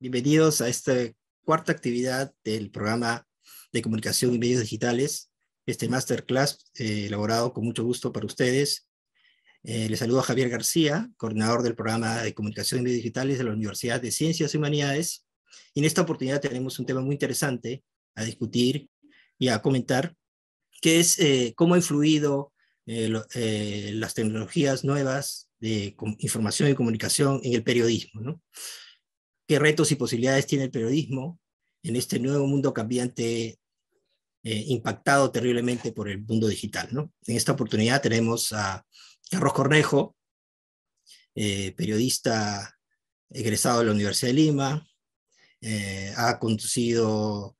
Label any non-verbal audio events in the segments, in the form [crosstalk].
Bienvenidos a esta cuarta actividad del programa de comunicación y medios digitales, este masterclass eh, elaborado con mucho gusto para ustedes. Eh, les saludo a Javier García, coordinador del programa de comunicación y medios digitales de la Universidad de Ciencias y Humanidades. Y en esta oportunidad tenemos un tema muy interesante a discutir y a comentar, que es eh, cómo ha influido las tecnologías nuevas de información y comunicación en el periodismo. ¿no? qué retos y posibilidades tiene el periodismo en este nuevo mundo cambiante eh, impactado terriblemente por el mundo digital. En esta oportunidad tenemos a Carlos Cornejo, eh, periodista egresado de la Universidad de Lima, eh, ha conducido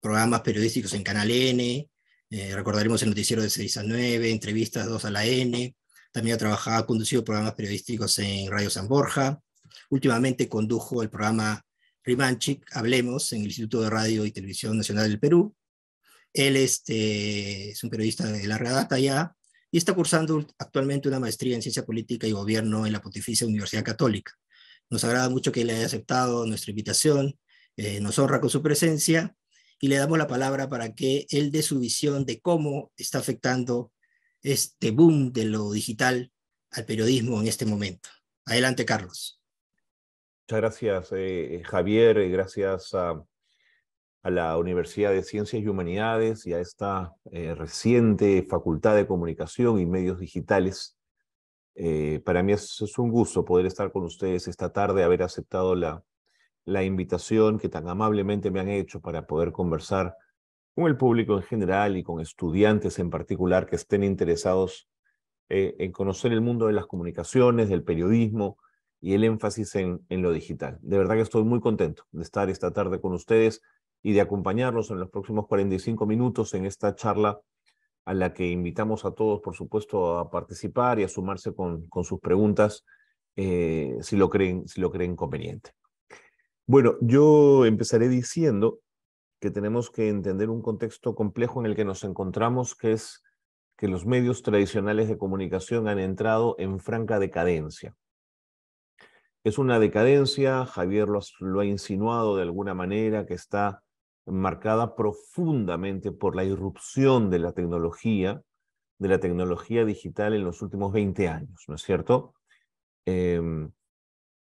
programas periodísticos en Canal N, recordaremos el noticiero de 6 a 9, entrevistas 2 a la N, también ha trabajado, ha conducido programas periodísticos en Radio San Borja, últimamente condujo el programa Rimanchik, Hablemos, en el Instituto de Radio y Televisión Nacional del Perú. Él este, es un periodista de larga data ya y está cursando actualmente una maestría en Ciencia Política y Gobierno en la Pontificia Universidad Católica. Nos agrada mucho que le haya aceptado nuestra invitación, eh, nos honra con su presencia y le damos la palabra para que él dé su visión de cómo está afectando este boom de lo digital al periodismo en este momento. Adelante, Carlos. Muchas gracias, eh, Javier. gracias a, la Universidad de Ciencias y Humanidades y a esta eh, reciente Facultad de Comunicación y Medios Digitales. Eh, para mí es, un gusto poder estar con ustedes esta tarde, haber aceptado la invitación que tan amablemente me han hecho para poder conversar con el público en general y con estudiantes en particular que estén interesados en conocer el mundo de las comunicaciones, del periodismo, y el énfasis en, lo digital. De verdad que estoy muy contento de estar esta tarde con ustedes y de acompañarlos en los próximos 45 minutos en esta charla a la que invitamos a todos, por supuesto, a participar y a sumarse con, sus preguntas eh, si, lo creen, si lo creen conveniente. Bueno, yo empezaré diciendo que tenemos que entender un contexto complejo en el que nos encontramos, que es que los medios tradicionales de comunicación han entrado en franca decadencia. Es una decadencia, Javier lo, ha insinuado de alguna manera, que está marcada profundamente por la irrupción de la tecnología, de la tecnología digital en los últimos 20 años, ¿no es cierto? Em,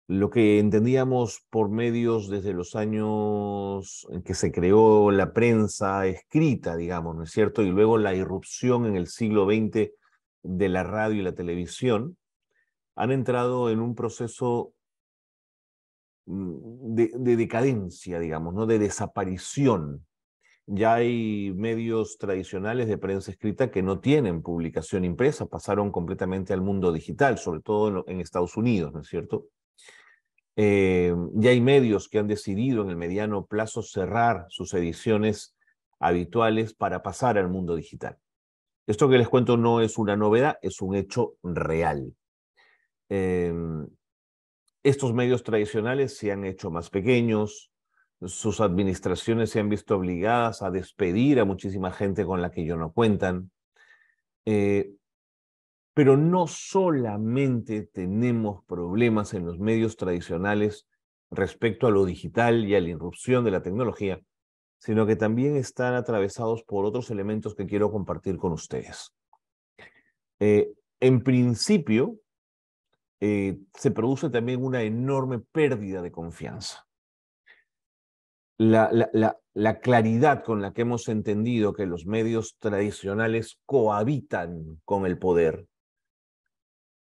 lo que entendíamos por medios desde los años en que se creó la prensa escrita, digamos, ¿no es cierto? Y luego la irrupción en el siglo XX de la radio y la televisión, han entrado en un proceso Mm, de, decadencia, digamos, ¿no? de desaparición. Ya hay medios tradicionales de prensa escrita que no tienen publicación impresa, pasaron completamente al mundo digital, sobre todo en, Estados Unidos, ¿no es cierto? Eh, ya hay medios que han decidido en el mediano plazo cerrar sus ediciones habituales para pasar al mundo digital. Esto que les cuento no es una novedad, es un hecho real. Eh, estos medios tradicionales se han hecho más pequeños, sus administraciones se han visto obligadas a despedir a muchísima gente con la que ellos no cuentan. Eh, pero no solamente tenemos problemas en los medios tradicionales respecto a lo digital y a la irrupción de la tecnología, sino que también están atravesados por otros elementos que quiero compartir con ustedes. Eh, en principio, eh, se produce también una enorme pérdida de confianza. La, claridad con la que hemos entendido que los medios tradicionales cohabitan con el poder,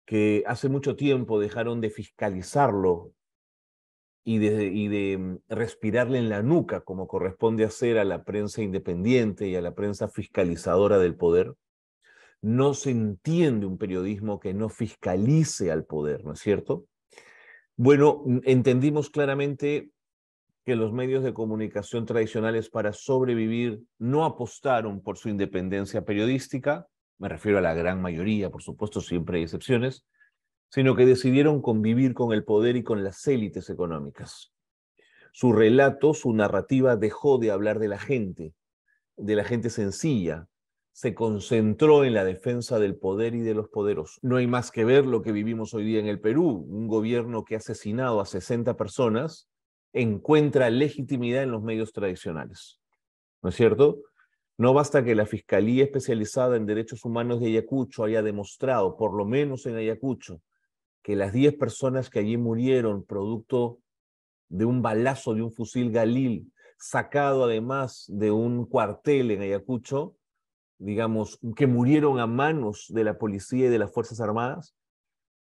que hace mucho tiempo dejaron de fiscalizarlo y de, y de respirarle en la nuca como corresponde hacer a la prensa independiente y a la prensa fiscalizadora del poder, no se entiende un periodismo que no fiscalice al poder, ¿no es cierto? Bueno, entendimos claramente que los medios de comunicación tradicionales para sobrevivir no apostaron por su independencia periodística, me refiero a la gran mayoría, por supuesto, siempre hay excepciones, sino que decidieron convivir con el poder y con las élites económicas. Su relato, su narrativa dejó de hablar de la gente, de la gente sencilla, se concentró en la defensa del poder y de los poderosos. No hay más que ver lo que vivimos hoy día en el Perú, un gobierno que ha asesinado a 60 personas encuentra legitimidad en los medios tradicionales. ¿No es cierto? No basta que la Fiscalía Especializada en Derechos Humanos de Ayacucho haya demostrado, por lo menos en Ayacucho, que las 10 personas que allí murieron producto de un balazo de un fusil Galil, sacado además de un cuartel en Ayacucho, digamos, que murieron a manos de la policía y de las Fuerzas Armadas,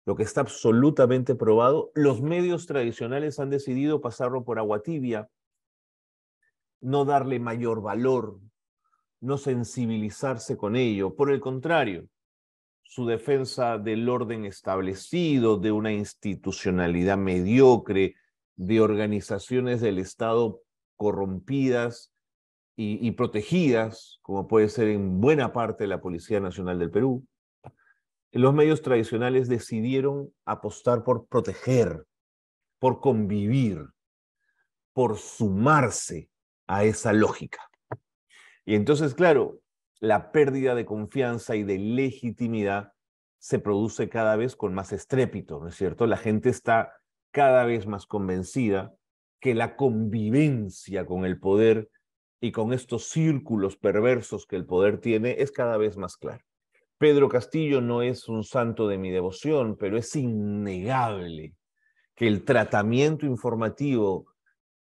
lo que está absolutamente probado. Los medios tradicionales han decidido pasarlo por agua tibia, no darle mayor valor, no sensibilizarse con ello. Por el contrario, su defensa del orden establecido, de una institucionalidad mediocre, de organizaciones del Estado corrompidas, y, protegidas, como puede ser en buena parte de la Policía Nacional del Perú, los medios tradicionales decidieron apostar por proteger, por convivir, por sumarse a esa lógica. Y entonces, claro, la pérdida de confianza y de legitimidad se produce cada vez con más estrépito, ¿no es cierto? La gente está cada vez más convencida que la convivencia con el poder y con estos círculos perversos que el poder tiene es cada vez más claro. Pedro Castillo no es un santo de mi devoción, pero es innegable que el tratamiento informativo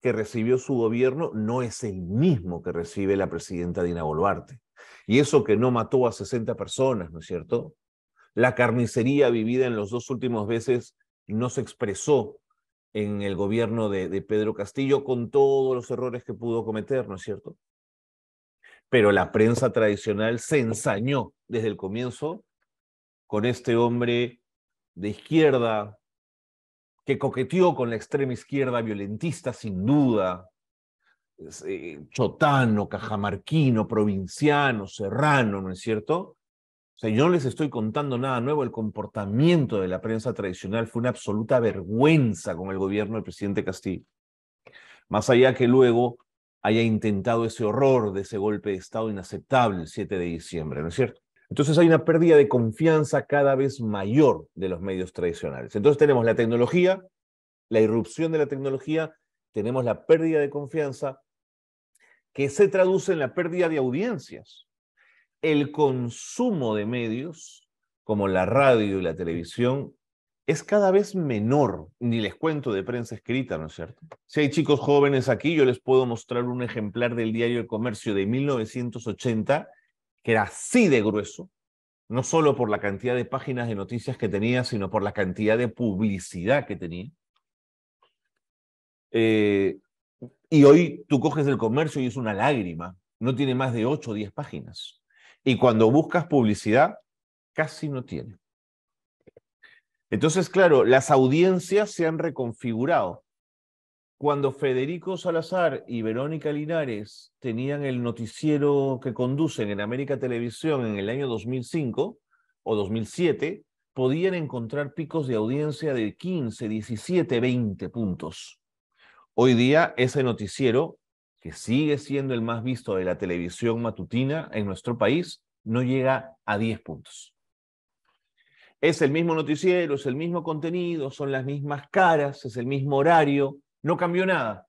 que recibió su gobierno no es el mismo que recibe la presidenta Dina Boluarte. Y eso que no mató a 60 personas, ¿no es cierto? La carnicería vivida en los dos últimos meses no se expresó en el gobierno de, Pedro Castillo con todos los errores que pudo cometer, ¿no es cierto? Pero la prensa tradicional se ensañó desde el comienzo con este hombre de izquierda que coqueteó con la extrema izquierda violentista, sin duda, eh, chotano, cajamarquino, provinciano, serrano, ¿no es cierto? O sea, yo no les estoy contando nada nuevo. El comportamiento de la prensa tradicional fue una absoluta vergüenza con el gobierno del presidente Castillo. Más allá que luego haya intentado ese horror de ese golpe de Estado inaceptable el 7 de diciembre, ¿no es cierto? Entonces hay una pérdida de confianza cada vez mayor de los medios tradicionales. Entonces tenemos la tecnología, la irrupción de la tecnología, tenemos la pérdida de confianza que se traduce en la pérdida de audiencias el consumo de medios, como la radio y la televisión, es cada vez menor, ni les cuento de prensa escrita, ¿no es cierto? Si hay chicos jóvenes aquí, yo les puedo mostrar un ejemplar del diario El Comercio de 1980, que era así de grueso, no solo por la cantidad de páginas de noticias que tenía, sino por la cantidad de publicidad que tenía. Eh, y hoy tú coges el comercio y es una lágrima, no tiene más de 8 o 10 páginas. Y cuando buscas publicidad, casi no tiene. Entonces, claro, las audiencias se han reconfigurado. Cuando Federico Salazar y Verónica Linares tenían el noticiero que conducen en América Televisión en el año 2005 o 2007, podían encontrar picos de audiencia de 15, 17, 20 puntos. Hoy día ese noticiero que sigue siendo el más visto de la televisión matutina en nuestro país, no llega a 10 puntos. Es el mismo noticiero, es el mismo contenido, son las mismas caras, es el mismo horario, no cambió nada,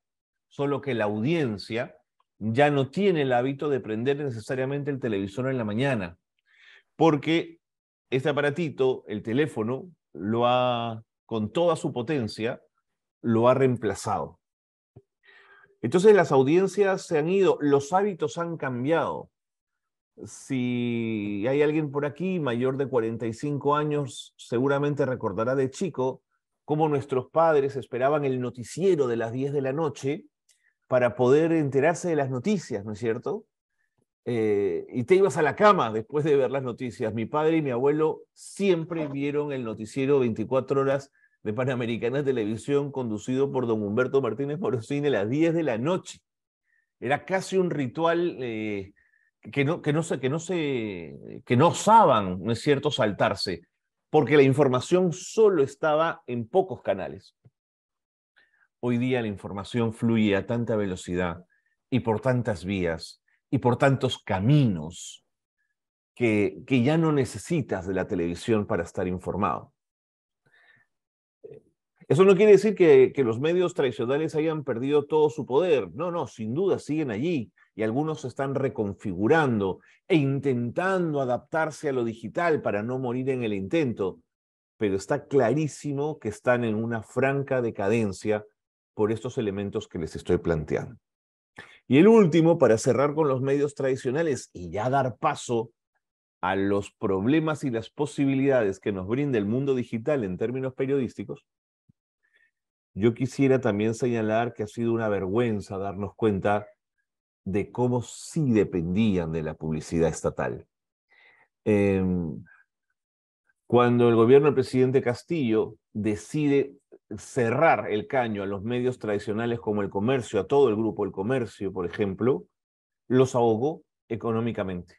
solo que la audiencia ya no tiene el hábito de prender necesariamente el televisor en la mañana, porque este aparatito, el teléfono, lo ha, con toda su potencia, lo ha reemplazado. Entonces las audiencias se han ido, los hábitos han cambiado. Si hay alguien por aquí mayor de 45 años, seguramente recordará de chico cómo nuestros padres esperaban el noticiero de las 10 de la noche para poder enterarse de las noticias, ¿no es cierto? Eh, y te ibas a la cama después de ver las noticias. Mi padre y mi abuelo siempre vieron el noticiero 24 horas de Panamericana Televisión, conducido por don Humberto Martínez Morosini a las 10 de la noche. Era casi un ritual eh, que, no, que, que, no que osaban, es cierto?, saltarse, porque la información solo estaba en pocos canales. Hoy día la información fluye a tanta velocidad y por tantas vías y por tantos caminos que ya no necesitas de la televisión para estar informado. Eso no quiere decir que, los medios tradicionales hayan perdido todo su poder. No, no, sin duda siguen allí y algunos se están reconfigurando e intentando adaptarse a lo digital para no morir en el intento. Pero está clarísimo que están en una franca decadencia por estos elementos que les estoy planteando. Y el último, para cerrar con los medios tradicionales y ya dar paso a los problemas y las posibilidades que nos brinda el mundo digital en términos periodísticos, yo quisiera también señalar que ha sido una vergüenza darnos cuenta de cómo sí dependían de la publicidad estatal. Em, cuando el gobierno del presidente Castillo decide cerrar el caño a los medios tradicionales como el comercio, a todo el grupo el comercio, por ejemplo, los ahogó económicamente.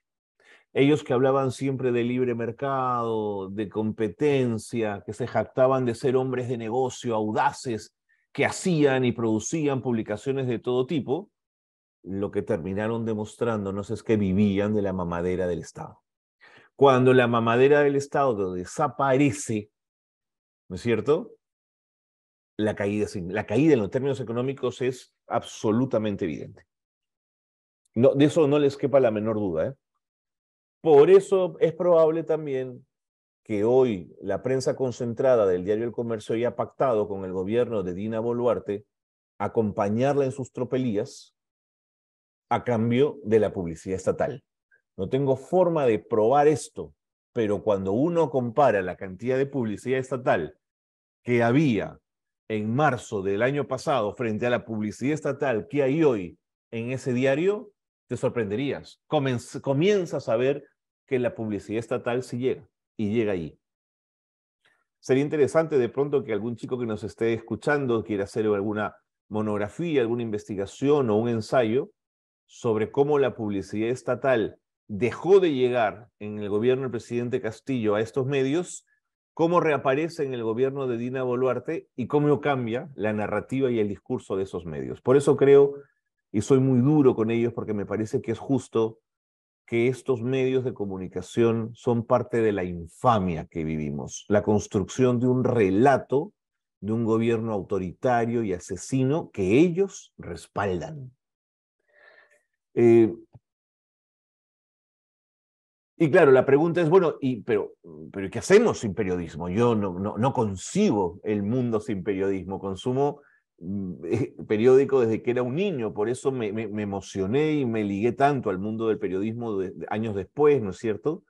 Ellos que hablaban siempre de libre mercado, de competencia, que se jactaban de ser hombres de negocio, audaces, que hacían y producían publicaciones de todo tipo, lo que terminaron demostrándonos es que vivían de la mamadera del Estado. Cuando la mamadera del Estado desaparece, ¿no es cierto? La caída, la caída en los términos económicos es absolutamente evidente. de eso no les quepa la menor duda. ¿eh? Por eso es probable también que hoy la prensa concentrada del diario El Comercio haya pactado con el gobierno de Dina Boluarte acompañarla en sus tropelías a cambio de la publicidad estatal. No tengo forma de probar esto, pero cuando uno compara la cantidad de publicidad estatal que había en marzo del año pasado frente a la publicidad estatal que hay hoy en ese diario, te sorprenderías. Comienzas a ver que la publicidad estatal sí llega y llega ahí. Sería interesante de pronto que algún chico que nos esté escuchando quiera hacer alguna monografía, alguna investigación o un ensayo sobre cómo la publicidad estatal dejó de llegar en el gobierno del presidente Castillo a estos medios, cómo reaparece en el gobierno de Dina Boluarte y cómo cambia la narrativa y el discurso de esos medios. Por eso creo, y soy muy duro con ellos porque me parece que es justo que estos medios de comunicación son parte de la infamia que vivimos, la construcción de un relato de un gobierno autoritario y asesino que ellos respaldan. Eh, y claro, la pregunta es, bueno, y, pero, pero ¿qué hacemos sin periodismo? Yo no, no, no concibo el mundo sin periodismo, consumo Mm, eh, periódico desde que era un niño, por eso me, emocioné y me ligué tanto al mundo del periodismo años después, ¿no es cierto?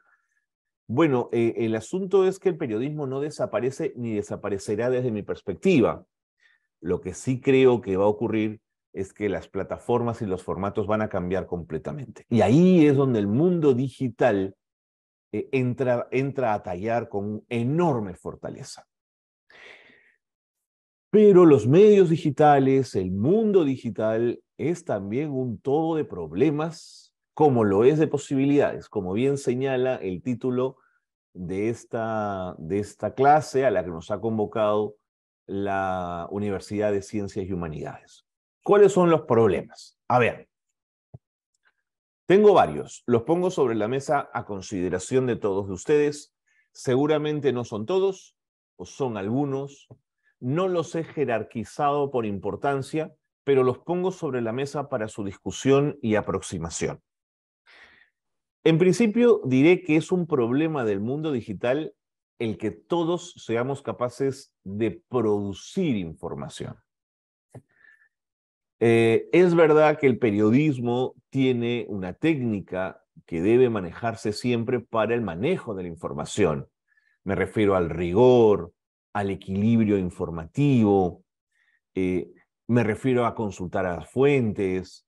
Bueno, eh, el asunto es que el periodismo no desaparece ni desaparecerá desde mi perspectiva. Lo que sí creo que va a ocurrir es que las plataformas y los formatos van a cambiar completamente. Y ahí es donde el mundo digital eh, entra, entra a tallar con enorme fortaleza. Pero los medios digitales, el mundo digital, es también un todo de problemas, como lo es de posibilidades, como bien señala el título de esta, de esta clase a la que nos ha convocado la Universidad de Ciencias y Humanidades. ¿Cuáles son los problemas? A ver, tengo varios, los pongo sobre la mesa a consideración de todos ustedes. Seguramente no son todos, o son algunos, no los he jerarquizado por importancia, pero los pongo sobre la mesa para su discusión y aproximación. En principio, diré que es un problema del mundo digital el que todos seamos capaces de producir información. Eh, es verdad que el periodismo tiene una técnica que debe manejarse siempre para el manejo de la información. Me refiero al rigor, al equilibrio informativo, eh, me refiero a consultar a las fuentes,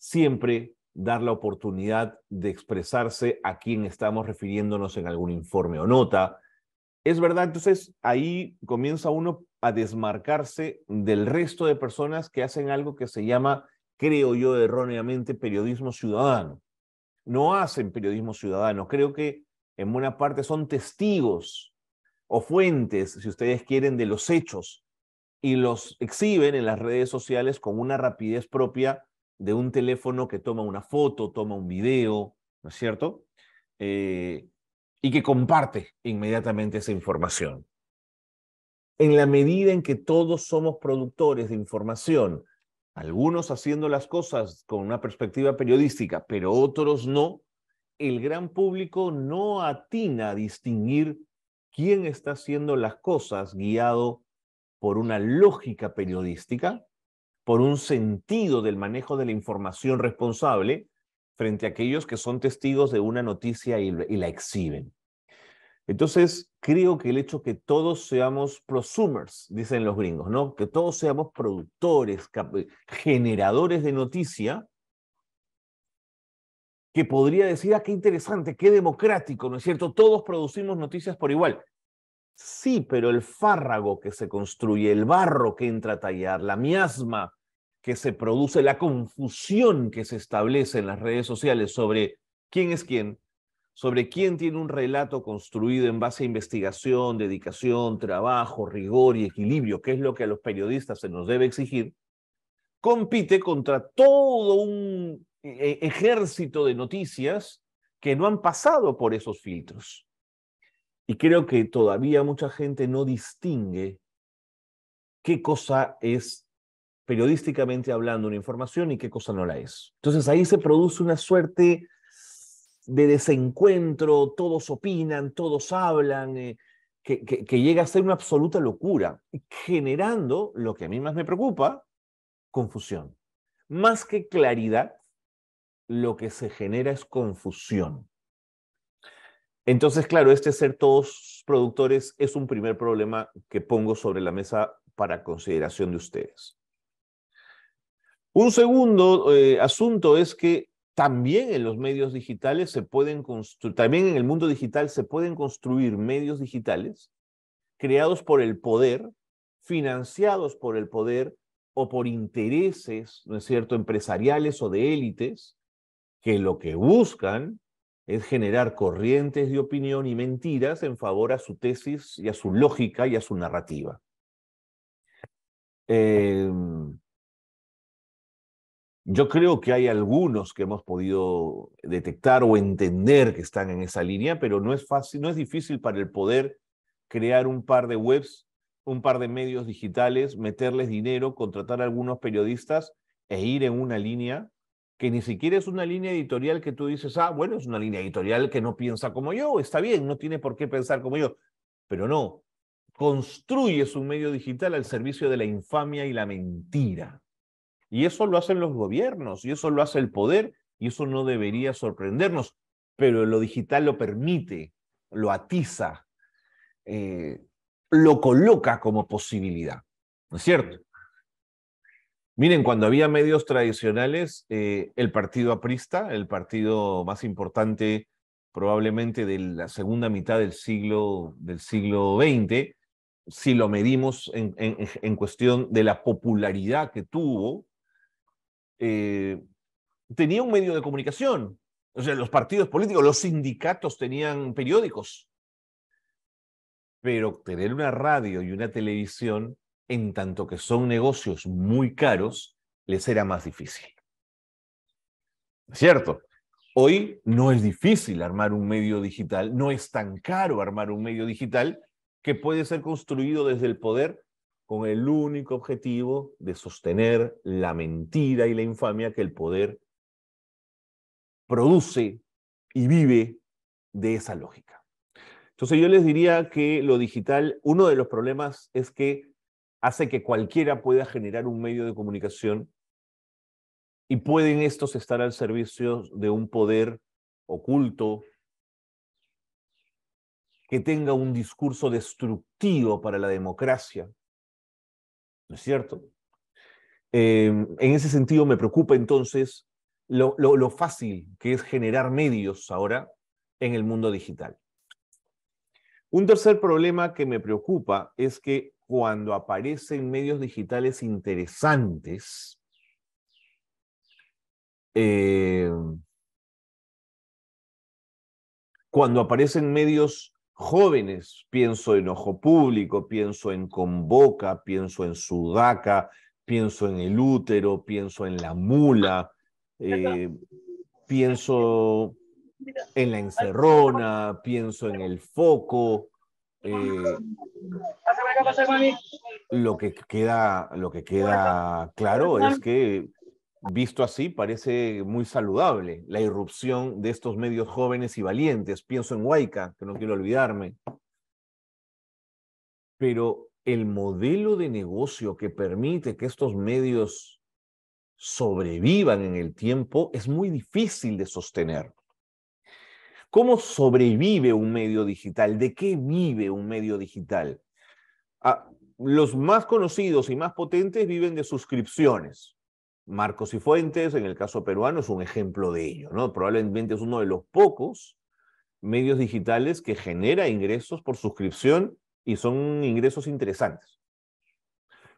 siempre dar la oportunidad de expresarse a quien estamos refiriéndonos en algún informe o nota. Es verdad, entonces ahí comienza uno a desmarcarse del resto de personas que hacen algo que se llama, creo yo erróneamente, periodismo ciudadano. No hacen periodismo ciudadano, creo que en buena parte son testigos o fuentes, si ustedes quieren, de los hechos y los exhiben en las redes sociales con una rapidez propia de un teléfono que toma una foto, toma un video, ¿no es cierto? Eh, y que comparte inmediatamente esa información. En la medida en que todos somos productores de información, algunos haciendo las cosas con una perspectiva periodística, pero otros no, el gran público no atina a distinguir quién está haciendo las cosas guiado por una lógica periodística, por un sentido del manejo de la información responsable frente a aquellos que son testigos de una noticia y, la exhiben. Entonces, creo que el hecho que todos seamos prosumers, dicen los gringos, ¿no? Que todos seamos productores, eh, generadores de noticia, que podría decir, ah, qué interesante, qué democrático, ¿no es cierto? Todos producimos noticias por igual. Sí, pero el fárrago que se construye, el barro que entra a tallar, la miasma que se produce, la confusión que se establece en las redes sociales sobre quién es quién, sobre quién tiene un relato construido en base a investigación, dedicación, trabajo, rigor y equilibrio, que es lo que a los periodistas se nos debe exigir, compite contra todo un e-, e-, ejército de noticias que no han pasado por esos filtros. Y creo que todavía mucha gente no distingue qué cosa es periodísticamente hablando una información y qué cosa no la es. Entonces ahí se produce una suerte de desencuentro, todos opinan, todos hablan, eh, que llega a ser una absoluta locura, generando lo que a mí más me preocupa, confusión. Más que claridad, lo que se genera es confusión. Entonces, claro, este ser todos productores es un primer problema que pongo sobre la mesa para consideración de ustedes. Un segundo eh, asunto es que también en los medios digitales se pueden construir, también en el mundo digital se pueden construir medios digitales creados por el poder, financiados por el poder o por intereses, ¿no es cierto?, empresariales o de élites, que lo que buscan es generar corrientes de opinión y mentiras en favor a su tesis y a su lógica y a su narrativa. Em, yo creo que hay algunos que hemos podido detectar o entender que están en esa línea, pero no es fácil, no es difícil para el poder crear un par de webs, un par de medios digitales, meterles dinero, contratar a algunos periodistas e ir en una línea que ni siquiera es una línea editorial que tú dices, ah, bueno, es una línea editorial que no piensa como yo, está bien, no tiene por qué pensar como yo, pero no, construyes un medio digital al servicio de la infamia y la mentira. Y eso lo hacen los gobiernos, y eso lo hace el poder, y eso no debería sorprendernos, pero lo digital lo permite, lo atiza, eh, lo coloca como posibilidad, ¿no es cierto? Miren, cuando había medios tradicionales, eh, el partido aprista, el partido más importante probablemente de la segunda mitad del siglo, del siglo XX, si lo medimos en, cuestión de la popularidad que tuvo, eh, tenía un medio de comunicación. O sea, los partidos políticos, los sindicatos tenían periódicos. Pero tener una radio y una televisión en tanto que son negocios muy caros, les era más difícil. ¿Cierto? Hoy no es difícil armar un medio digital, no es tan caro armar un medio digital que puede ser construido desde el poder con el único objetivo de sostener la mentira y la infamia que el poder produce y vive de esa lógica. Entonces yo les diría que lo digital, uno de los problemas es que hace que cualquiera pueda generar un medio de comunicación y pueden estos estar al servicio de un poder oculto que tenga un discurso destructivo para la democracia. ¿No es cierto? Em, en ese sentido me preocupa entonces lo fácil que es generar medios ahora en el mundo digital. Un tercer problema que me preocupa es que cuando aparecen medios digitales interesantes, eh, cuando aparecen medios jóvenes, pienso en Ojo Público, pienso en Convoca, pienso en Sudaca, pienso en El Útero, pienso en La Mula, eh, pienso en La Encerrona, pienso en El Foco, eh, lo que queda, lo que queda claro es que visto así parece muy saludable la irrupción de estos medios jóvenes y valientes. Pienso en Huayca, que no quiero olvidarme. Pero el modelo de negocio que permite que estos medios sobrevivan en el tiempo es muy difícil de sostener. ¿Cómo sobrevive un medio digital? ¿De qué vive un medio digital? Ah, los más conocidos y más potentes viven de suscripciones. Marcos y Fuentes, en el caso peruano, es un ejemplo de ello, Probablemente es uno de los pocos medios digitales que genera ingresos por suscripción y son ingresos interesantes.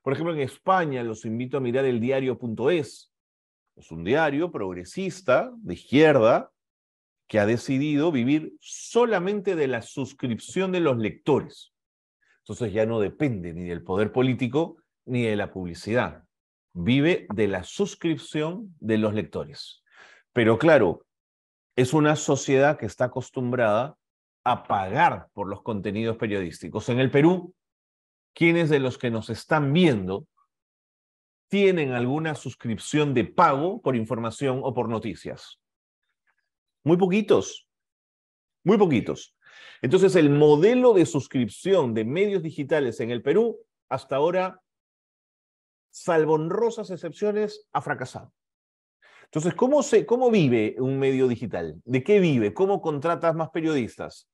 Por ejemplo, en España los invito a mirar el diario.es. Es un diario progresista, de izquierda, que ha decidido vivir solamente de la suscripción de los lectores. Entonces ya no depende ni del poder político ni de la publicidad. Vive de la suscripción de los lectores. Pero claro, es una sociedad que está acostumbrada a pagar por los contenidos periodísticos. En el Perú, quienes de los que nos están viendo tienen alguna suscripción de pago por información o por noticias? Muy poquitos. Muy poquitos. Entonces, el modelo de suscripción de medios digitales en el Perú, hasta ahora, salvo honrosas excepciones, ha fracasado. Entonces, ¿cómo, se, ¿cómo vive un medio digital? ¿De qué vive? ¿Cómo contratas más periodistas?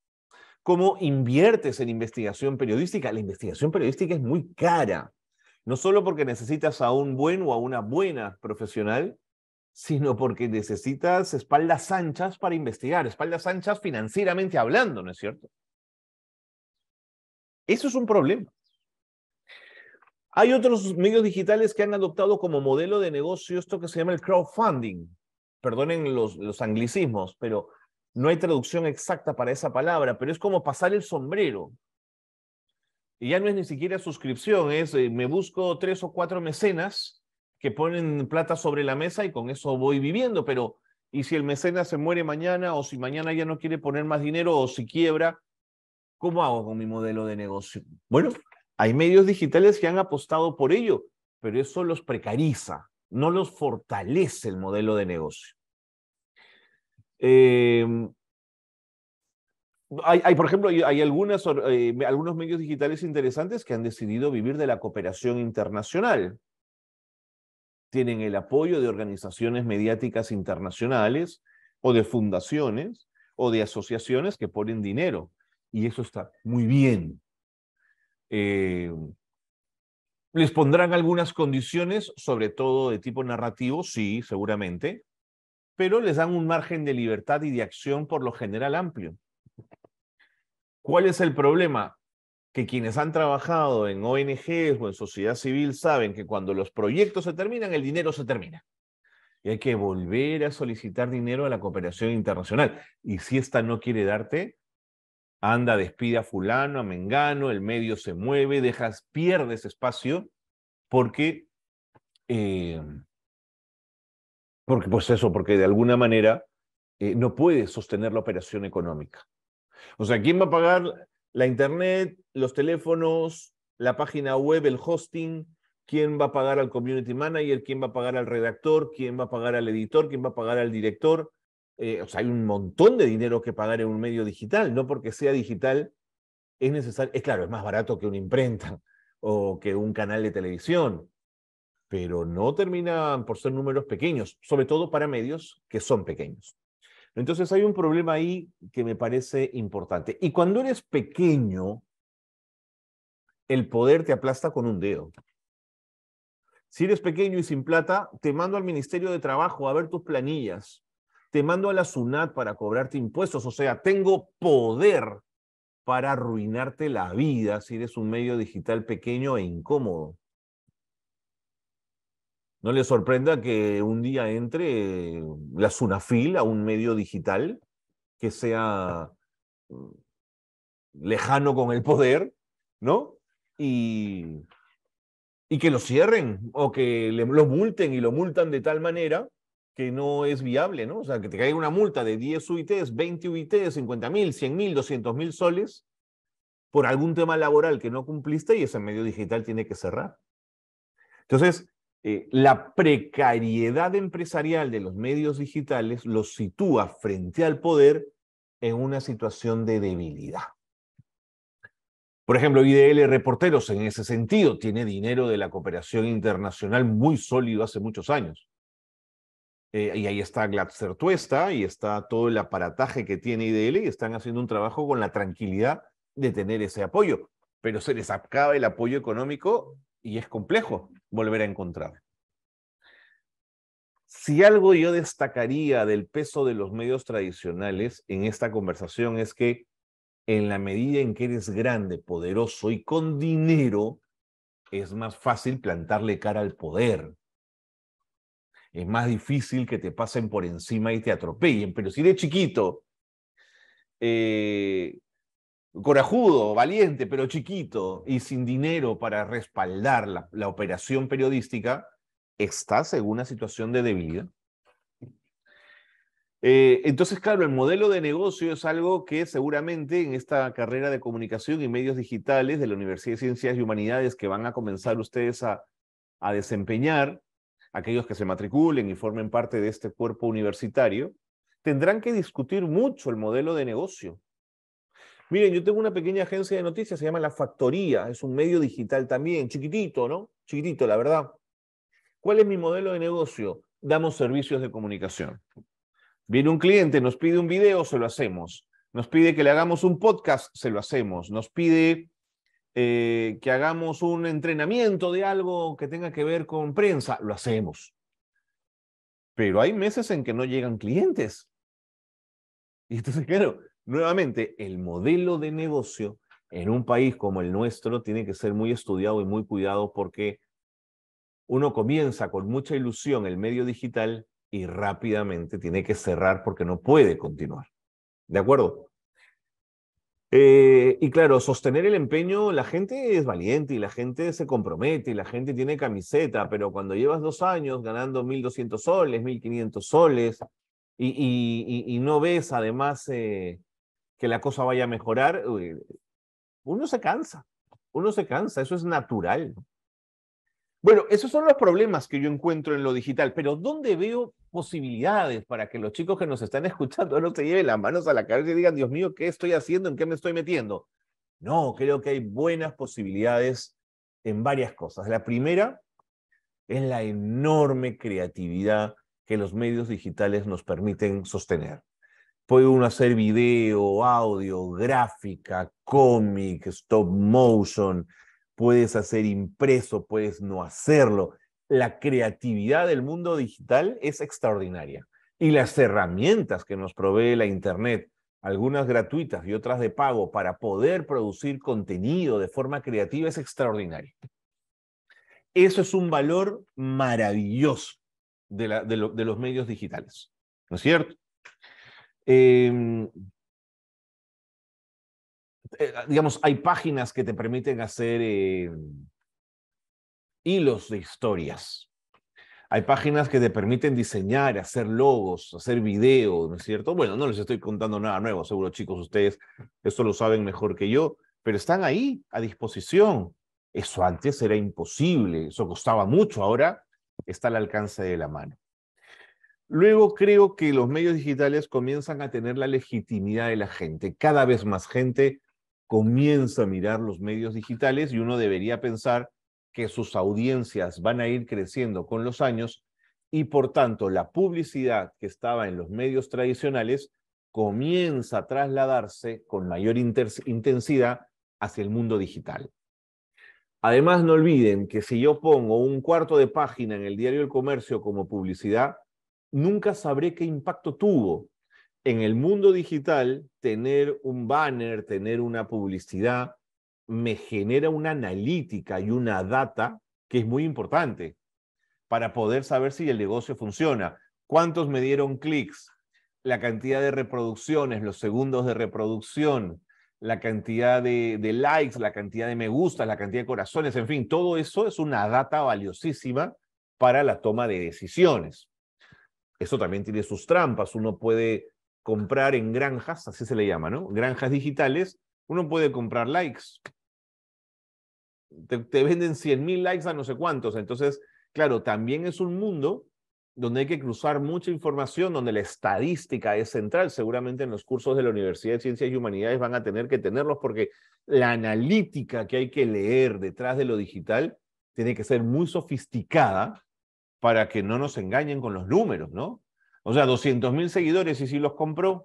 ¿Cómo inviertes en investigación periodística? La investigación periodística es muy cara, no solo porque necesitas a un buen o a una buena profesional, sino porque necesitas espaldas anchas para investigar, espaldas anchas financieramente hablando, ¿no es cierto? Eso es un problema. Hay otros medios digitales que han adoptado como modelo de negocio esto que se llama el crowdfunding. Perdonen los, anglicismos, pero no hay traducción exacta para esa palabra, pero es como pasar el sombrero. Y ya no es ni siquiera suscripción, es eh, me busco tres o cuatro mecenas que ponen plata sobre la mesa y con eso voy viviendo, pero ¿y si el mecena se muere mañana o si mañana ya no quiere poner más dinero o si quiebra? ¿Cómo hago con mi modelo de negocio? Bueno, hay medios digitales que han apostado por ello, pero eso los precariza, no los fortalece el modelo de negocio. Em, hay, por ejemplo, hay, algunas, eh, algunos medios digitales interesantes que han decidido vivir de la cooperación internacional tienen el apoyo de organizaciones mediáticas internacionales o de fundaciones o de asociaciones que ponen dinero. Y eso está muy bien. Eh, les pondrán algunas condiciones, sobre todo de tipo narrativo, sí, seguramente, pero les dan un margen de libertad y de acción por lo general amplio. ¿Cuál es el problema? que quienes han trabajado en ONGs o en sociedad civil saben que cuando los proyectos se terminan, el dinero se termina. Y hay que volver a solicitar dinero a la cooperación internacional. Y si esta no quiere darte, anda, despide a fulano, a mengano, el medio se mueve, dejas, pierdes espacio, porque, eh, pues eso, porque de alguna manera eh, no puede sostener la operación económica. O sea, ¿quién va a pagar la internet, los teléfonos, la página web, el hosting, quién va a pagar al community manager, quién va a pagar al redactor, quién va a pagar al editor, quién va a pagar al director. Eh, o sea, hay un montón de dinero que pagar en un medio digital, no porque sea digital es necesario, es claro, es más barato que una imprenta [laughs] o que un canal de televisión, pero no terminan por ser números pequeños, sobre todo para medios que son pequeños. Entonces hay un problema ahí que me parece importante. Y cuando eres pequeño, el poder te aplasta con un dedo. Si eres pequeño y sin plata, te mando al Ministerio de Trabajo a ver tus planillas. Te mando a la SUNAT para cobrarte impuestos. O sea, tengo poder para arruinarte la vida si eres un medio digital pequeño e incómodo no le sorprenda que un día entre la Sunafil a un medio digital que sea mm, lejano con el poder, ¿no? Y, y que lo cierren o que lo multen y lo multan de tal manera que no es viable, ¿no? O sea, que te caiga una multa de 10 UITs, 20 UITs, 50 mil, 100 mil, 200 mil soles por algún tema laboral que no cumpliste y ese medio digital tiene que cerrar. Entonces, eh, la precariedad empresarial de los medios digitales los sitúa frente al poder en una situación de debilidad. Por ejemplo, IDL Reporteros en ese sentido tiene dinero de la cooperación internacional muy sólido hace muchos años. Eh, y ahí está Glatzer Tuesta y está todo el aparataje que tiene IDL y están haciendo un trabajo con la tranquilidad de tener ese apoyo. Pero se les acaba el apoyo económico y es complejo volver a encontrar. Si algo yo destacaría del peso de los medios tradicionales en esta conversación es que en la medida en que eres grande, poderoso y con dinero, es más fácil plantarle cara al poder. Es más difícil que te pasen por encima y te atropellen, pero si eres chiquito, eh, corajudo, valiente, pero chiquito y sin dinero para respaldar la, operación periodística, está en una situación de debilidad. Eh, entonces, claro, el modelo de negocio es algo que seguramente en esta carrera de comunicación y medios digitales de la Universidad de Ciencias y Humanidades que van a comenzar ustedes a desempeñar, aquellos que se matriculen y formen parte de este cuerpo universitario, tendrán que discutir mucho el modelo de negocio, Miren, yo tengo una pequeña agencia de noticias, se llama La Factoría, es un medio digital también, chiquitito, ¿no? Chiquitito, la verdad. ¿Cuál es mi modelo de negocio? Damos servicios de comunicación. Viene un cliente, nos pide un video, se lo hacemos. Nos pide que le hagamos un podcast, se lo hacemos. Nos pide eh, que hagamos un entrenamiento de algo que tenga que ver con prensa, lo hacemos. Pero hay meses en que no llegan clientes. Y entonces, claro, Nuevamente, el modelo de negocio en un país como el nuestro tiene que ser muy estudiado y muy cuidado porque uno comienza con mucha ilusión el medio digital y rápidamente tiene que cerrar porque no puede continuar. ¿De acuerdo? Eh, y claro, sostener el empeño, la gente es valiente y la gente se compromete la gente tiene camiseta, pero cuando llevas dos años ganando 1.200 soles, 1.500 soles y, y, y, y, no ves además eh, que la cosa vaya a mejorar, uno se cansa, uno se cansa, eso es natural. Bueno, esos son los problemas que yo encuentro en lo digital, pero ¿dónde veo posibilidades para que los chicos que nos están escuchando no se lleven las manos a la cabeza y digan, Dios mío, ¿qué estoy haciendo? ¿En qué me estoy metiendo? No, creo que hay buenas posibilidades en varias cosas. La primera es la enorme creatividad que los medios digitales nos permiten sostener puede uno hacer video, audio, gráfica, cómic, stop motion, puedes hacer impreso, puedes no hacerlo. La creatividad del mundo digital es extraordinaria y las herramientas que nos provee la Internet, algunas gratuitas y otras de pago, para poder producir contenido de forma creativa es extraordinaria. Eso es un valor maravilloso de, de los medios digitales, ¿no es cierto? Em, eh, digamos, hay páginas que te permiten hacer em, hilos de historias. Hay páginas que te permiten diseñar, hacer logos, hacer videos, ¿no es cierto? Bueno, no les estoy contando nada nuevo, seguro chicos, ustedes esto lo saben mejor que yo, pero están ahí a disposición. Eso antes era imposible, eso costaba mucho, ahora está al alcance de la mano. Luego creo que los medios digitales comienzan a tener la legitimidad de la gente. Cada vez más gente comienza a mirar los medios digitales y uno debería pensar que sus audiencias van a ir creciendo con los años y por tanto la publicidad que estaba en los medios tradicionales comienza a trasladarse con mayor intensidad hacia el mundo digital. Además, no olviden que si yo pongo un cuarto de página en el diario El Comercio como publicidad, nunca sabré qué impacto tuvo. En el mundo digital, tener un banner, tener una publicidad, me genera una analítica y una data que es muy importante para poder saber si el negocio funciona. ¿Cuántos me dieron clics? La cantidad de reproducciones, los segundos de reproducción, la cantidad de, likes, la cantidad de me gusta, la cantidad de corazones, en fin, todo eso es una data valiosísima para la toma de decisiones. Eso también tiene sus trampas. Uno puede comprar en granjas, así se le llama, ¿no? Granjas digitales, uno puede comprar likes. Te, venden 100.000 likes a no sé cuántos. Entonces, claro, también es un mundo donde hay que cruzar mucha información, donde la estadística es central. Seguramente en los cursos de la Universidad de Ciencias y Humanidades van a tener que tenerlos porque la analítica que hay que leer detrás de lo digital tiene que ser muy sofisticada para que no nos engañen con los números, ¿no? O sea, 200.000 seguidores y si los compro,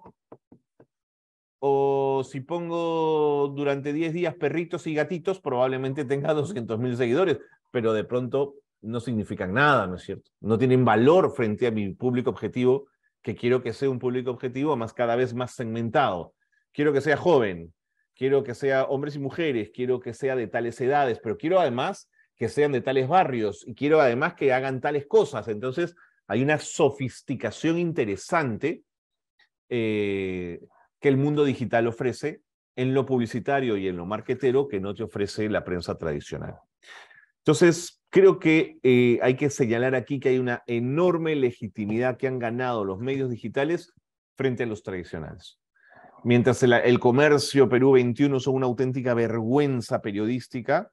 o si pongo durante 10 días perritos y gatitos, probablemente tenga 200.000 seguidores, pero de pronto no significan nada, ¿no es cierto? No tienen valor frente a mi público objetivo, que quiero que sea un público objetivo más cada vez más segmentado. Quiero que sea joven, quiero que sea hombres y mujeres, quiero que sea de tales edades, pero quiero además que sean de tales barrios y quiero además que hagan tales cosas. Entonces hay una sofisticación interesante eh, que el mundo digital ofrece en lo publicitario y en lo marketero que no te ofrece la prensa tradicional. Entonces, creo que eh, hay que señalar aquí que hay una enorme legitimidad que han ganado los medios digitales frente a los tradicionales. Mientras el, el comercio Perú 21 son una auténtica vergüenza periodística,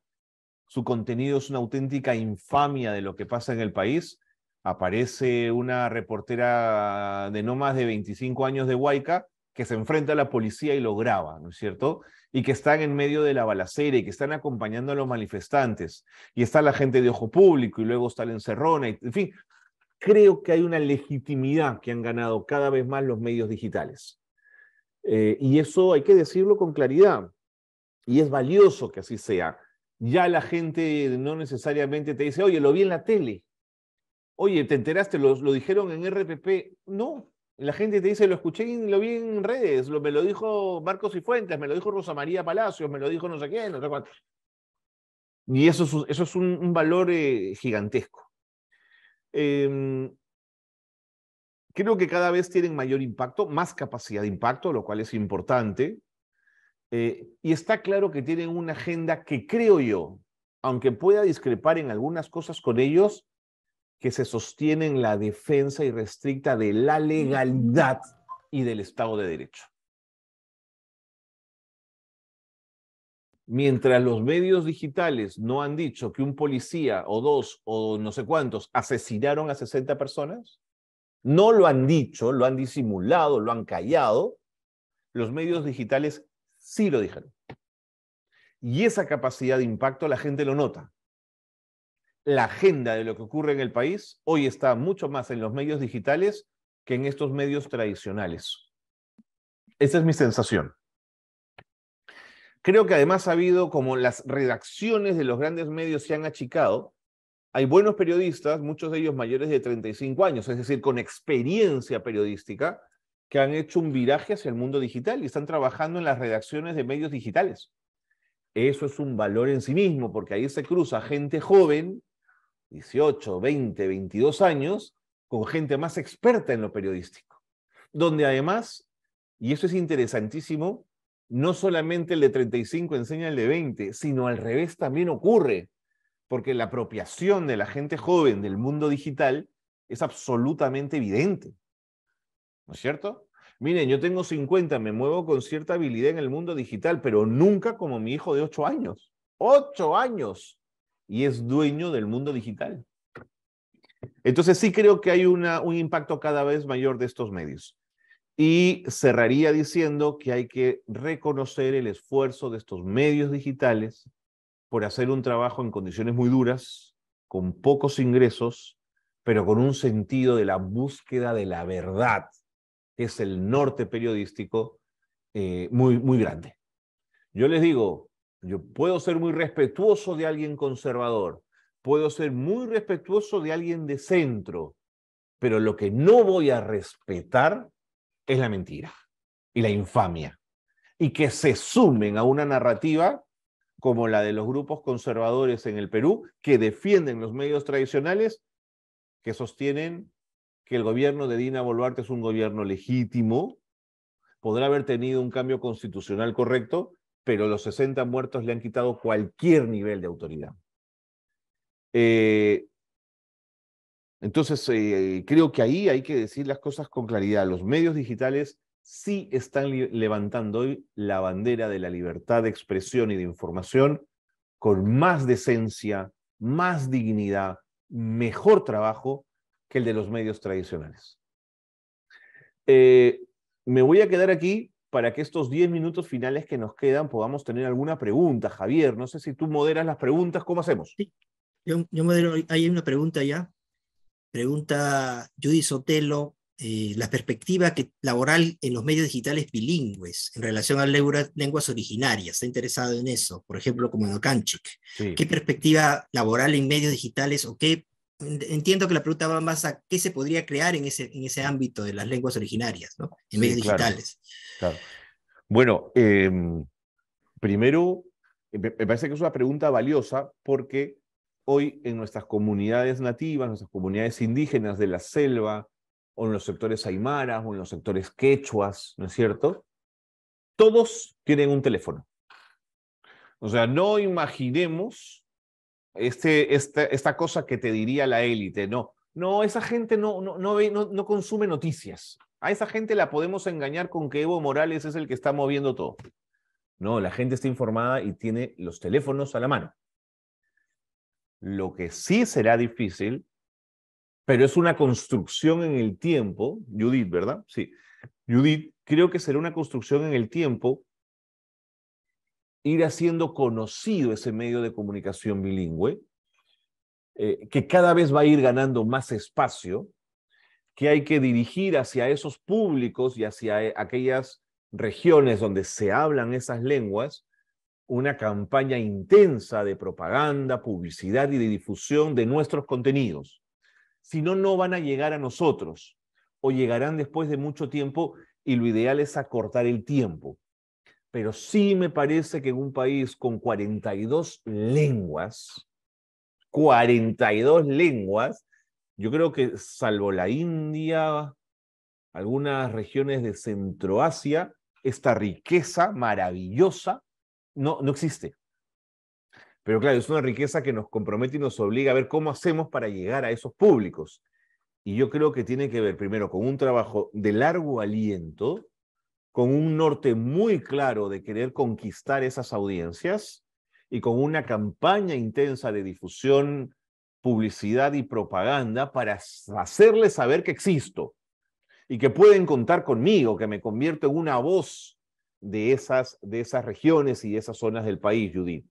su contenido es una auténtica infamia de lo que pasa en el país. Aparece una reportera de no más de 25 años de Huayca que se enfrenta a la policía y lo graba, ¿no es cierto? Y que están en medio de la balacera y que están acompañando a los manifestantes. Y está la gente de ojo público y luego está la encerrona. Y, en fin, creo que hay una legitimidad que han ganado cada vez más los medios digitales. Eh, y eso hay que decirlo con claridad. Y es valioso que así sea ya la gente no necesariamente te dice, oye, lo vi en la tele. Oye, ¿te enteraste? Lo, lo dijeron en RPP. No, la gente te dice, lo escuché y lo vi en redes, lo, me lo dijo Marcos y Fuentes, me lo dijo Rosa María Palacios, me lo dijo no sé quién, no sé cuánto. Y eso es, eso es un, valor eh, gigantesco. Em, creo que cada vez tienen mayor impacto, más capacidad de impacto, lo cual es importante. Eh, y está claro que tienen una agenda que creo yo, aunque pueda discrepar en algunas cosas con ellos, que se sostiene en la defensa irrestricta de la legalidad y del Estado de Derecho. Mientras los medios digitales no han dicho que un policía o dos o no sé cuántos asesinaron a 60 personas, no lo han dicho, lo han disimulado, lo han callado, los medios digitales Sí lo dijeron. Y esa capacidad de impacto la gente lo nota. La agenda de lo que ocurre en el país hoy está mucho más en los medios digitales que en estos medios tradicionales. Esa es mi sensación. Creo que además ha habido como las redacciones de los grandes medios se han achicado. Hay buenos periodistas, muchos de ellos mayores de 35 años, es decir, con experiencia periodística, que han hecho un viraje hacia el mundo digital y están trabajando en las redacciones de medios digitales. Eso es un valor en sí mismo, porque ahí se cruza gente joven, 18, 20, 22 años, con gente más experta en lo periodístico, donde además, y eso es interesantísimo, no solamente el de 35 enseña el de 20, sino al revés también ocurre, porque la apropiación de la gente joven del mundo digital es absolutamente evidente. ¿no es cierto? Miren, yo tengo 50, me muevo con cierta habilidad en el mundo digital, pero nunca como mi hijo de 8 años. 8 años y es dueño del mundo digital. Entonces sí creo que hay una, un impacto cada vez mayor de estos medios. Y cerraría diciendo que hay que reconocer el esfuerzo de estos medios digitales por hacer un trabajo en condiciones muy duras, con pocos ingresos, pero con un sentido de la búsqueda de la verdad es el norte periodístico eh, muy, muy grande. Yo les digo, yo puedo ser muy respetuoso de alguien conservador, puedo ser muy respetuoso de alguien de centro, pero lo que no voy a respetar es la mentira y la infamia. Y que se sumen a una narrativa como la de los grupos conservadores en el Perú que defienden los medios tradicionales que sostienen que el gobierno de Dina Boluarte es un gobierno legítimo, podrá haber tenido un cambio constitucional correcto, pero los 60 muertos le han quitado cualquier nivel de autoridad. Eh, entonces, eh, creo que ahí hay que decir las cosas con claridad. Los medios digitales sí están levantando hoy la bandera de la libertad de expresión y de información con más decencia, más dignidad, mejor trabajo que el de los medios tradicionales. Eh, me voy a quedar aquí para que estos 10 minutos finales que nos quedan podamos tener alguna pregunta, Javier. No sé si tú moderas las preguntas, ¿cómo hacemos? Sí, yo, yo modero, hay una pregunta ya. Pregunta Judy Sotelo, eh, la perspectiva que, laboral en los medios digitales bilingües en relación a lenguas, lenguas originarias. Está interesado en eso, por ejemplo, como en Okanchik. ¿Qué perspectiva laboral en medios digitales o qué entiendo que la pregunta va más a qué se podría crear en ese, en ese ámbito de las lenguas originarias, ¿no? En medios digitales. Bueno, em, primero, eh, me parece que es una pregunta valiosa porque hoy en nuestras comunidades nativas, nuestras comunidades indígenas de la selva, o en los sectores aymaras, o en los sectores quechuas, ¿no es cierto? Todos tienen un teléfono. O sea, no imaginemos este, esta, esta cosa que te diría la élite, no. No, esa gente no, no, no, no, no consume noticias. A esa gente la podemos engañar con que Evo Morales es el que está moviendo todo. No, la gente está informada y tiene los teléfonos a la mano. Lo que sí será difícil, pero es una construcción en el tiempo, Judith, ¿verdad? Sí. Judith, creo que será una construcción en el tiempo ir haciendo conocido ese medio de comunicación bilingüe, eh, que cada vez va a ir ganando más espacio, que hay que dirigir hacia esos públicos y hacia eh, aquellas regiones donde se hablan esas lenguas, una campaña intensa de propaganda, publicidad y de difusión de nuestros contenidos. Si no, no van a llegar a nosotros o llegarán después de mucho tiempo y lo ideal es acortar el tiempo pero sí me parece que en un país con 42 lenguas, 42 lenguas, yo creo que salvo la India, algunas regiones de Centroasia, esta riqueza maravillosa no, no existe. Pero claro, es una riqueza que nos compromete y nos obliga a ver cómo hacemos para llegar a esos públicos. Y yo creo que tiene que ver primero con un trabajo de largo aliento, con un norte muy claro de querer conquistar esas audiencias y con una campaña intensa de difusión, publicidad y propaganda para hacerles saber que existo y que pueden contar conmigo, que me convierto en una voz de esas, de esas regiones y esas zonas del país, Judith.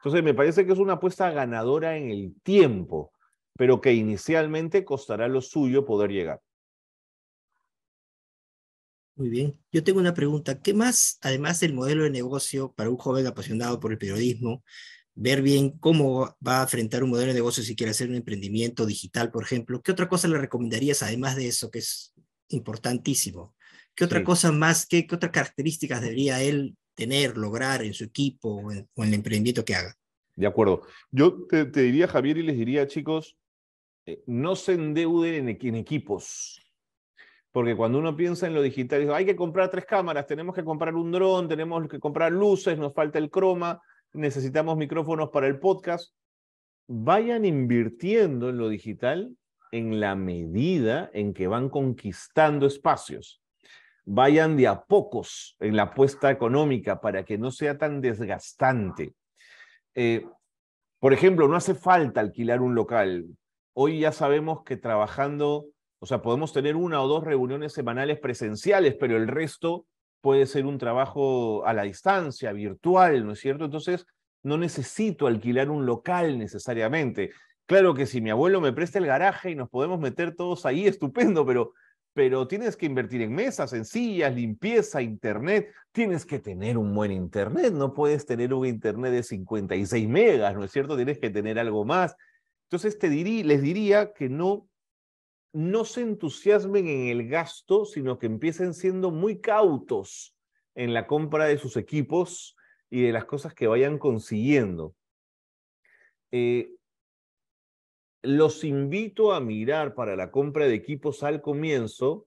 Entonces, me parece que es una apuesta ganadora en el tiempo, pero que inicialmente costará lo suyo poder llegar. Muy bien. Yo tengo una pregunta. ¿Qué más, además del modelo de negocio para un joven apasionado por el periodismo, ver bien cómo va a enfrentar un modelo de negocio si quiere hacer un emprendimiento digital, por ejemplo? ¿Qué otra cosa le recomendarías además de eso, que es importantísimo? ¿Qué otra cosa más, qué, otras características debería él tener, lograr en su equipo o en, el emprendimiento que haga? De acuerdo. Yo te, diría, Javier, y les diría, chicos, eh, no se endeuden en equipos porque cuando uno piensa en lo digital, hay que comprar tres cámaras, tenemos que comprar un dron, tenemos que comprar luces, nos falta el croma, necesitamos micrófonos para el podcast. Vayan invirtiendo en lo digital en la medida en que van conquistando espacios. Vayan de a pocos en la apuesta económica para que no sea tan desgastante. Eh, por ejemplo, no hace falta alquilar un local. Hoy ya sabemos que trabajando o sea, podemos tener una o dos reuniones semanales presenciales, pero el resto puede ser un trabajo a la distancia, virtual, ¿no es cierto? Entonces, no necesito alquilar un local necesariamente. Claro que si mi abuelo me presta el garaje y nos podemos meter todos ahí, [laughs] estupendo, pero, pero tienes que invertir en mesas, en sillas, limpieza, internet. Tienes que tener un buen internet, no puedes tener un internet de 56 megas, ¿no es cierto? Tienes que tener algo más. Entonces te dirí, les diría que no no se entusiasmen en el gasto, sino que empiecen siendo muy cautos en la compra de sus equipos y de las cosas que vayan consiguiendo. Eh, los invito a mirar para la compra de equipos al comienzo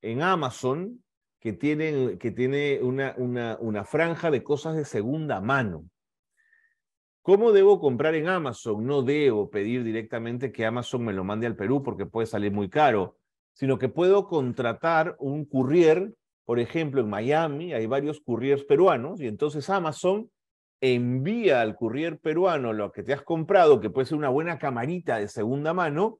en Amazon, que, que tiene una franja de cosas de segunda mano. ¿Cómo debo comprar en Amazon? No debo pedir directamente que Amazon me lo mande al Perú porque puede salir muy caro, sino que puedo contratar un courier, por ejemplo, en Miami hay varios couriers peruanos y entonces Amazon envía al courier peruano lo que te has comprado, que puede ser una buena camarita de segunda mano,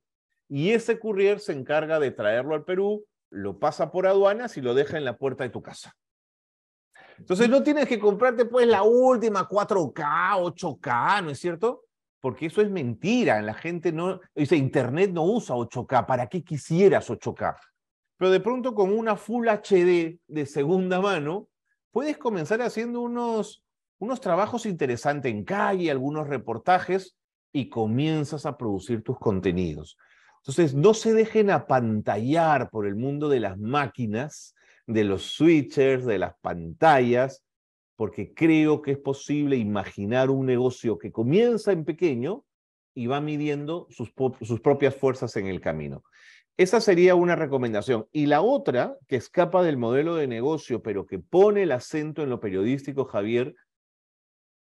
y ese courier se encarga de traerlo al Perú, lo pasa por aduanas y lo deja en la puerta de tu casa. Entonces no tienes que comprarte pues la última 4K, 8K, ¿no es cierto? Porque eso es mentira. La gente no, dice, Internet no usa 8K. ¿Para qué quisieras 8K? Pero de pronto con una Full HD de segunda mano, puedes comenzar haciendo unos, unos trabajos interesantes en calle, algunos reportajes, y comienzas a producir tus contenidos. Entonces, no se dejen apantallar por el mundo de las máquinas de los switchers, de las pantallas, porque creo que es posible imaginar un negocio que comienza en pequeño y va midiendo sus, sus propias fuerzas en el camino. Esa sería una recomendación. Y la otra, que escapa del modelo de negocio, pero que pone el acento en lo periodístico, Javier,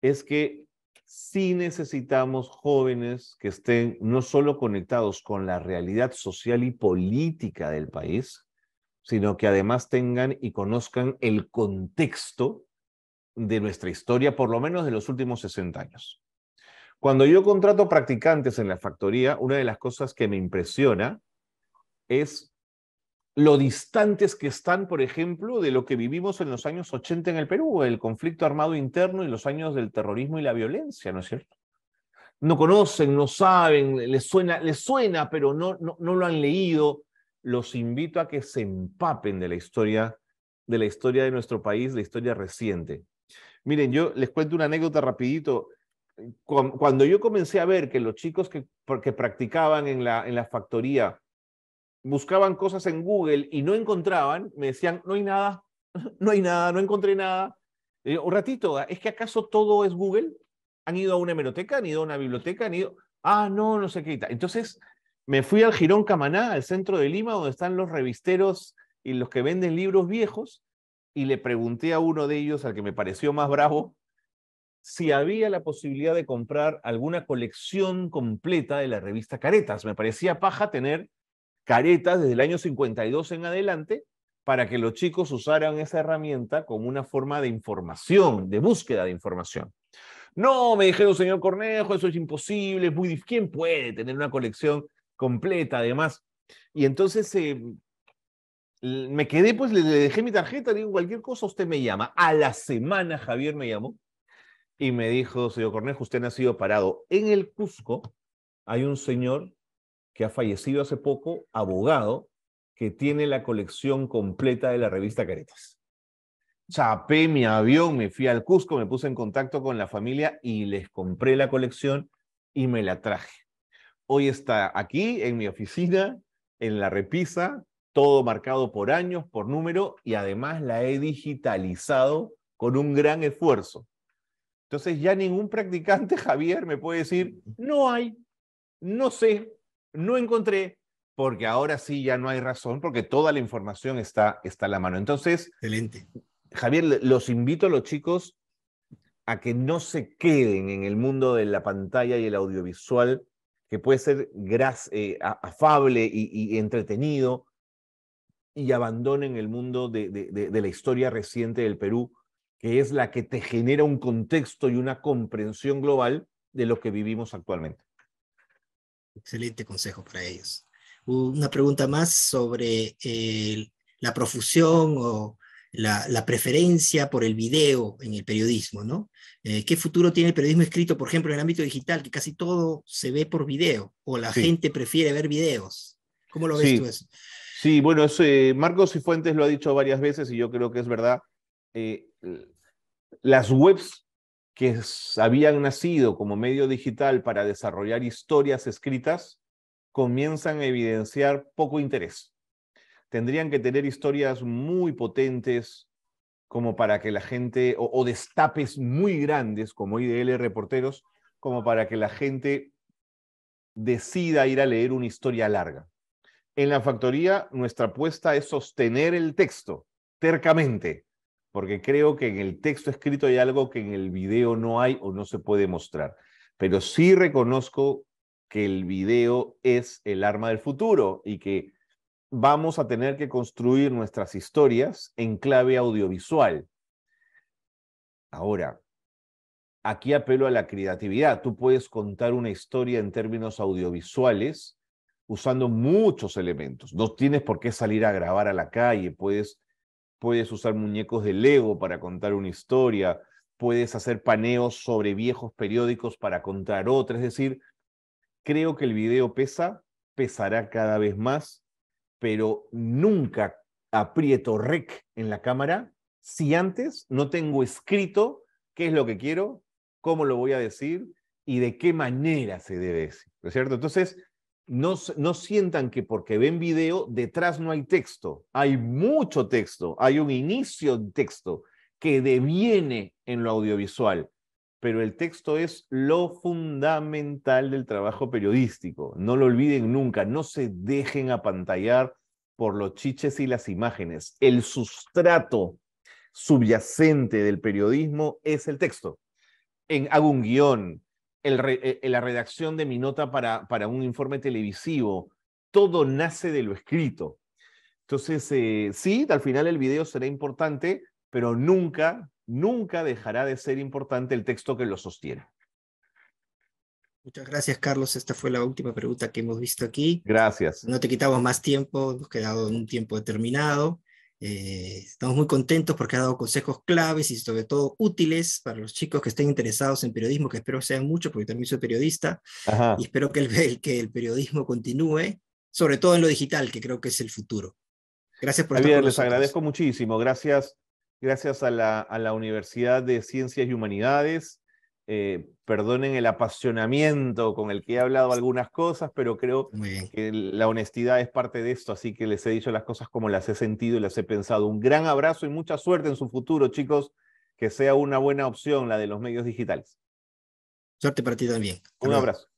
es que sí necesitamos jóvenes que estén no solo conectados con la realidad social y política del país, sino que además tengan y conozcan el contexto de nuestra historia, por lo menos de los últimos 60 años. Cuando yo contrato practicantes en la factoría, una de las cosas que me impresiona es lo distantes que están, por ejemplo, de lo que vivimos en los años 80 en el Perú, el conflicto armado interno y los años del terrorismo y la violencia, ¿no es cierto? No conocen, no saben, les suena, les suena pero no, no, no lo han leído, los invito a que se empapen de la historia de la historia de nuestro país, la historia reciente. Miren, yo les cuento una anécdota rapidito. Cuando yo comencé a ver que los chicos que, practicaban en la, en la factoría buscaban cosas en Google y no encontraban, me decían, no hay nada, [laughs] no hay nada, no encontré nada. un ratito, ¿es que acaso todo es Google? ¿Han ido a una hemeroteca? ¿Han ido a una biblioteca? ¿Han ido? Ah, no, no sé qué. Entonces, me fui al Girón Camaná, al centro de Lima, donde están los revisteros y los que venden libros viejos, y le pregunté a uno de ellos, al que me pareció más bravo, si había la posibilidad de comprar alguna colección completa de la revista Caretas. Me parecía paja tener caretas desde el año 52 en adelante para que los chicos usaran esa herramienta como una forma de información, de búsqueda de información. No, me dijeron, señor Cornejo, eso es imposible, es muy difícil. ¿Quién puede tener una colección completa además. Y entonces eh, me quedé, pues le, dejé mi tarjeta, le digo, cualquier cosa usted me llama. A la semana Javier me llamó y me dijo, señor Cornejo, usted ha sido parado. En el Cusco hay un señor que ha fallecido hace poco, abogado, que tiene la colección completa de la revista Caretas. Chapé mi avión, me fui al Cusco, me puse en contacto con la familia y les compré la colección y me la traje hoy está aquí en mi oficina, en la repisa, todo marcado por años, por número, y además la he digitalizado con un gran esfuerzo. Entonces ya ningún practicante, [laughs] Javier, me puede decir, no hay, no sé, no encontré, porque ahora sí ya no hay razón, porque toda la información está, está a la mano. Entonces, Excelente. Javier, los invito a los chicos a que no se queden en el mundo de la pantalla y el audiovisual que puede ser eh, afable y, entretenido, y abandonen el mundo de, la historia reciente del Perú, que es la que te genera un contexto y una comprensión global de lo que vivimos actualmente. Excelente consejo para ellos. Una pregunta más sobre eh, la profusión o la, preferencia por el video en el periodismo, ¿no? Eh, ¿Qué futuro tiene el periodismo escrito, por ejemplo, en el ámbito digital, que casi todo se ve por video o la gente prefiere ver videos? ¿Cómo lo ves tú eso? Sí, bueno, eh, Marcos Cifuentes lo ha dicho varias veces y yo creo que es verdad. Eh, las webs que habían nacido como medio digital para desarrollar historias escritas comienzan a evidenciar poco interés tendrían que tener historias muy potentes como para que la gente, o, destapes muy grandes como IDL reporteros, como para que la gente decida ir a leer una historia larga. En la factoría, nuestra apuesta es sostener el texto tercamente, porque creo que en el texto escrito hay algo que en el video no hay o no se puede mostrar. Pero sí reconozco que el video es el arma del futuro y que vamos a tener que construir nuestras historias en clave audiovisual. Ahora, aquí apelo a la creatividad. Tú puedes contar una historia en términos audiovisuales usando muchos elementos. No tienes por qué salir a grabar a la calle, puedes, puedes usar muñecos de Lego para contar una historia, puedes hacer paneos sobre viejos periódicos para contar otra. Es decir, creo que el video pesa, pesará cada vez más pero nunca aprieto rec en la cámara si antes no tengo escrito qué es lo que quiero, cómo lo voy a decir y de qué manera se debe decir, es cierto? Entonces, no, no, sientan que porque ven video, detrás no hay texto. Hay mucho texto, hay un inicio de texto que deviene en lo audiovisual pero el texto es lo fundamental del trabajo periodístico. No lo olviden nunca, no se dejen apantallar por los chiches y las imágenes. El sustrato subyacente del periodismo es el texto. En, hago un guión, en eh, eh, la redacción de mi nota para, para un informe televisivo, todo nace de lo escrito. Entonces, eh, sí, al final el video será importante, pero nunca, nunca dejará de ser importante el texto que lo sostiene. Muchas gracias, Carlos. Esta fue la última pregunta que hemos visto aquí. Gracias. No te quitamos más tiempo, hemos quedado en un tiempo determinado. Eh, estamos muy contentos porque ha dado consejos claves y sobre todo útiles para los chicos que estén interesados en periodismo, que espero sean muchos porque también soy periodista y espero que el, que el periodismo continúe, sobre todo en lo digital, que creo que es el futuro. Gracias por estar les agradezco muchísimo. Gracias gracias a la, Universidad de Ciencias y Humanidades. Eh, perdonen el apasionamiento con el que he hablado algunas cosas, pero creo que la honestidad es parte de esto, así que les he dicho las cosas como las he sentido y las he pensado. Un gran abrazo y mucha suerte en su futuro, chicos, que sea una buena opción la de los medios digitales. Suerte para ti también. Un abrazo.